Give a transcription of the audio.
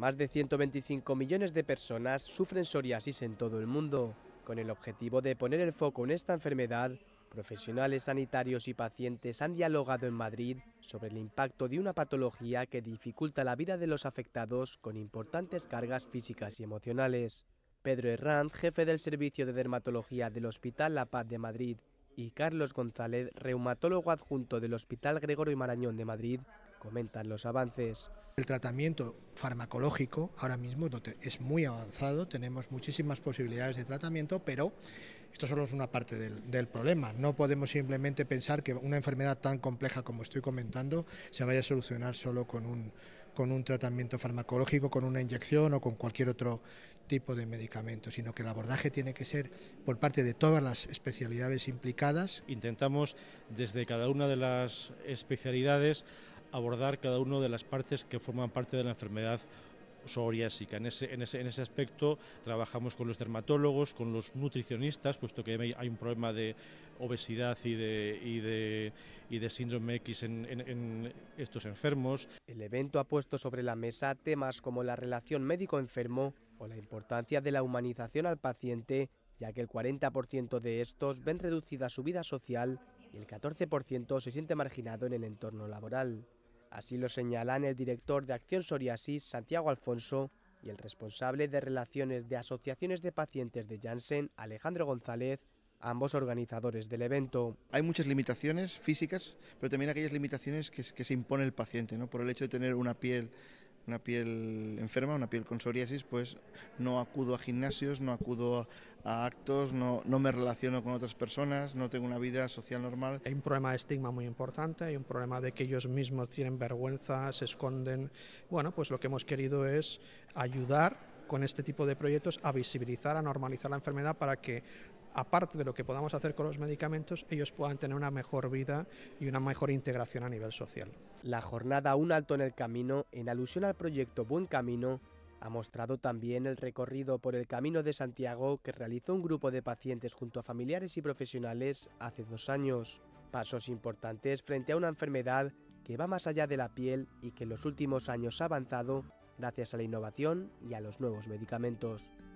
Más de 125 millones de personas sufren psoriasis en todo el mundo. Con el objetivo de poner el foco en esta enfermedad, profesionales sanitarios y pacientes han dialogado en Madrid sobre el impacto de una patología que dificulta la vida de los afectados con importantes cargas físicas y emocionales. Pedro Herrán, jefe del Servicio de Dermatología del Hospital La Paz de Madrid, y Carlos González, reumatólogo adjunto del Hospital Gregorio y Marañón de Madrid, Comentan los avances. El tratamiento farmacológico ahora mismo es muy avanzado, tenemos muchísimas posibilidades de tratamiento, pero esto solo es una parte del, problema. No podemos simplemente pensar que una enfermedad tan compleja como estoy comentando se vaya a solucionar solo con un, con un tratamiento farmacológico, con una inyección o con cualquier otro tipo de medicamento, sino que el abordaje tiene que ser por parte de todas las especialidades implicadas. Intentamos desde cada una de las especialidades abordar cada una de las partes que forman parte de la enfermedad psoriásica. En ese, en, aspecto trabajamos con los dermatólogos, con los nutricionistas, puesto que hay, un problema de obesidad y de, y de, síndrome X en, en, estos enfermos. El evento ha puesto sobre la mesa temas como la relación médico-enfermo o la importancia de la humanización al paciente, ya que el 40% de estos ven reducida su vida social y el 14% se siente marginado en el entorno laboral. Así lo señalan el director de Acción Soriasis, Santiago Alfonso, y el responsable de relaciones de asociaciones de pacientes de Janssen, Alejandro González, ambos organizadores del evento. Hay muchas limitaciones físicas, pero también aquellas limitaciones que, que se impone el paciente, ¿no? por el hecho de tener una piel una piel enferma, una piel con psoriasis, pues no acudo a gimnasios, no acudo a actos, no, no me relaciono con otras personas, no tengo una vida social normal. Hay un problema de estigma muy importante, hay un problema de que ellos mismos tienen vergüenza, se esconden. Bueno, pues lo que hemos querido es ayudar con este tipo de proyectos a visibilizar, a normalizar la enfermedad para que aparte de lo que podamos hacer con los medicamentos, ellos puedan tener una mejor vida y una mejor integración a nivel social. La jornada Un alto en el camino, en alusión al proyecto Buen Camino, ha mostrado también el recorrido por el Camino de Santiago que realizó un grupo de pacientes junto a familiares y profesionales hace dos años. Pasos importantes frente a una enfermedad que va más allá de la piel y que en los últimos años ha avanzado gracias a la innovación y a los nuevos medicamentos.